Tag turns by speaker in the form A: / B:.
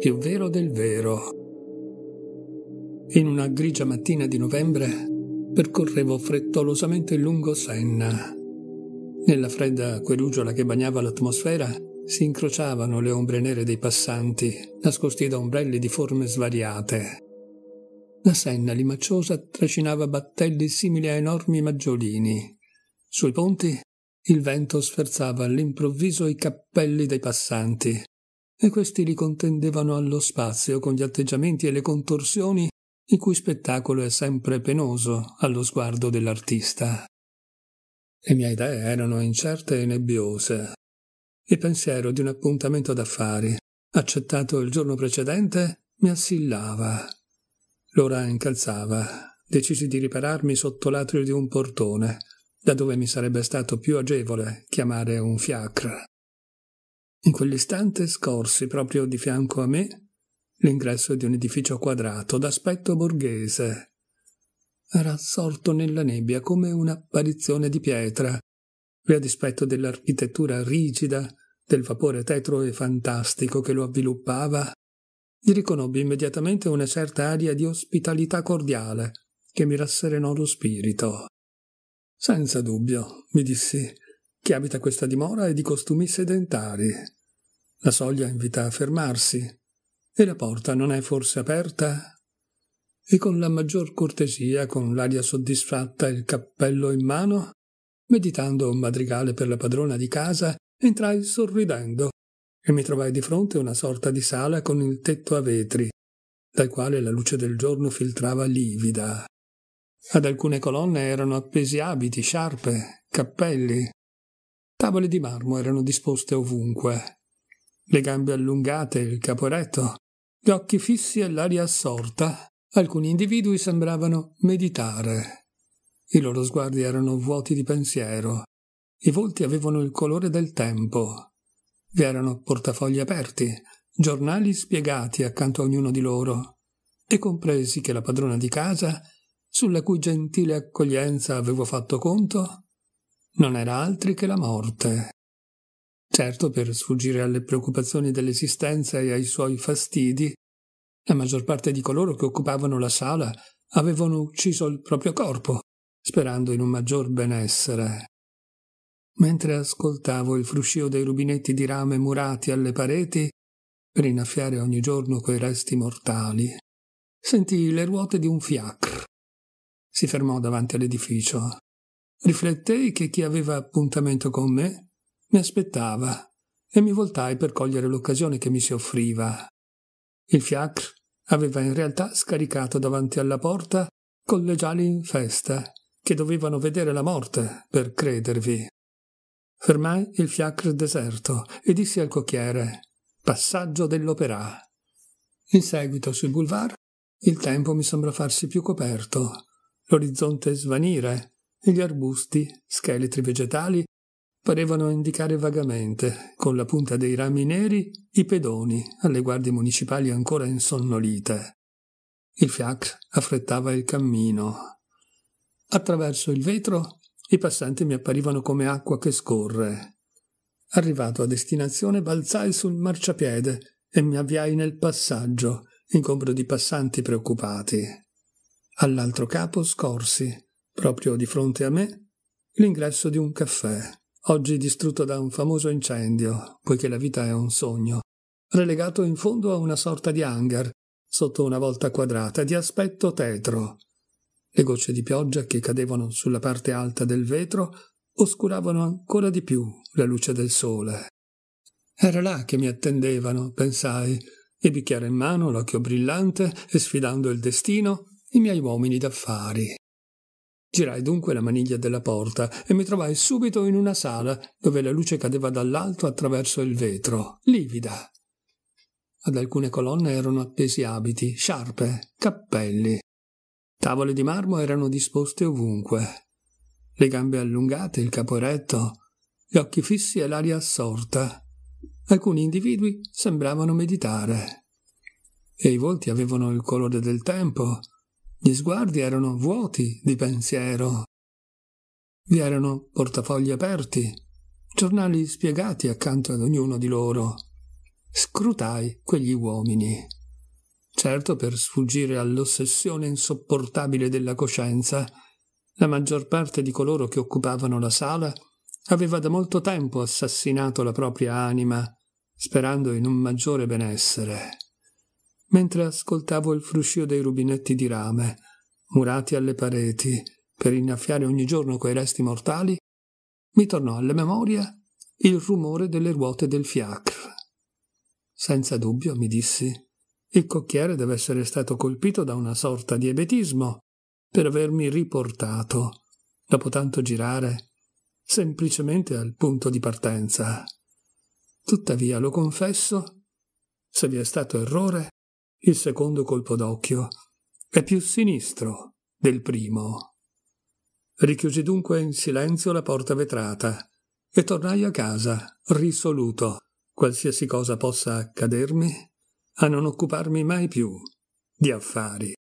A: più vero del vero. In una grigia mattina di novembre percorrevo frettolosamente il lungo Senna. Nella fredda querugiola che bagnava l'atmosfera si incrociavano le ombre nere dei passanti, nascosti da ombrelli di forme svariate. La senna limacciosa trascinava battelli simili a enormi maggiolini. Sui ponti il vento sferzava all'improvviso i cappelli dei passanti, e questi li contendevano allo spazio con gli atteggiamenti e le contorsioni il cui spettacolo è sempre penoso allo sguardo dell'artista. Le mie idee erano incerte e nebbiose. Il pensiero di un appuntamento d'affari, accettato il giorno precedente, mi assillava. L'ora incalzava. Decisi di ripararmi sotto l'atrio di un portone, da dove mi sarebbe stato più agevole chiamare un fiacre. In quell'istante scorsi proprio di fianco a me l'ingresso di un edificio quadrato d'aspetto borghese. Era assorto nella nebbia come un'apparizione di pietra, e a dispetto dell'architettura rigida, del vapore tetro e fantastico che lo avviluppava, gli riconobbi immediatamente una certa aria di ospitalità cordiale che mi rasserenò lo spirito. Senza dubbio, mi dissi, chi abita questa dimora è di costumi sedentari. La soglia invita a fermarsi. E la porta non è forse aperta? E con la maggior cortesia, con l'aria soddisfatta e il cappello in mano, meditando un madrigale per la padrona di casa, entrai sorridendo e mi trovai di fronte a una sorta di sala con il tetto a vetri, dal quale la luce del giorno filtrava livida. Ad alcune colonne erano appesi abiti, sciarpe, cappelli, Tavole di marmo erano disposte ovunque. Le gambe allungate, il capo eretto, gli occhi fissi e l'aria assorta, alcuni individui sembravano meditare. I loro sguardi erano vuoti di pensiero. I volti avevano il colore del tempo. Vi erano portafogli aperti, giornali spiegati accanto a ognuno di loro, e compresi che la padrona di casa, sulla cui gentile accoglienza avevo fatto conto, non era altri che la morte. Certo, per sfuggire alle preoccupazioni dell'esistenza e ai suoi fastidi, la maggior parte di coloro che occupavano la sala avevano ucciso il proprio corpo, sperando in un maggior benessere. Mentre ascoltavo il fruscio dei rubinetti di rame murati alle pareti, per innaffiare ogni giorno quei resti mortali, sentii le ruote di un fiacre. Si fermò davanti all'edificio. Riflettei che chi aveva appuntamento con me mi aspettava e mi voltai per cogliere l'occasione che mi si offriva. Il fiacre aveva in realtà scaricato davanti alla porta collegiali in festa che dovevano vedere la morte per credervi. Fermai il fiacre deserto e dissi al cocchiere Passaggio dell'operà». In seguito sul boulevard il tempo mi sembra farsi più coperto, l'orizzonte svanire e gli arbusti, scheletri vegetali, parevano indicare vagamente, con la punta dei rami neri, i pedoni alle guardie municipali ancora insonnolite. Il fiacre affrettava il cammino. Attraverso il vetro i passanti mi apparivano come acqua che scorre. Arrivato a destinazione balzai sul marciapiede e mi avviai nel passaggio, incombro di passanti preoccupati. All'altro capo scorsi proprio di fronte a me, l'ingresso di un caffè, oggi distrutto da un famoso incendio, poiché la vita è un sogno, relegato in fondo a una sorta di hangar, sotto una volta quadrata, di aspetto tetro. Le gocce di pioggia che cadevano sulla parte alta del vetro oscuravano ancora di più la luce del sole. Era là che mi attendevano, pensai, e bicchiere in mano, l'occhio brillante, e sfidando il destino, i miei uomini d'affari. Girai dunque la maniglia della porta e mi trovai subito in una sala dove la luce cadeva dall'alto attraverso il vetro, livida. Ad alcune colonne erano appesi abiti, sciarpe, cappelli. Tavole di marmo erano disposte ovunque. Le gambe allungate, il capo eretto, gli occhi fissi e l'aria assorta. Alcuni individui sembravano meditare. E i volti avevano il colore del tempo, gli sguardi erano vuoti di pensiero. Vi erano portafogli aperti, giornali spiegati accanto ad ognuno di loro. Scrutai quegli uomini. Certo, per sfuggire all'ossessione insopportabile della coscienza, la maggior parte di coloro che occupavano la sala aveva da molto tempo assassinato la propria anima, sperando in un maggiore benessere mentre ascoltavo il fruscio dei rubinetti di rame, murati alle pareti, per innaffiare ogni giorno quei resti mortali, mi tornò alla memoria il rumore delle ruote del fiacre. Senza dubbio, mi dissi, il cocchiere deve essere stato colpito da una sorta di ebetismo per avermi riportato, dopo tanto girare, semplicemente al punto di partenza. Tuttavia, lo confesso, se vi è stato errore, il secondo colpo d'occhio è più sinistro del primo. Richiusi dunque in silenzio la porta vetrata e tornai a casa, risoluto, qualsiasi cosa possa accadermi, a non occuparmi mai più di affari.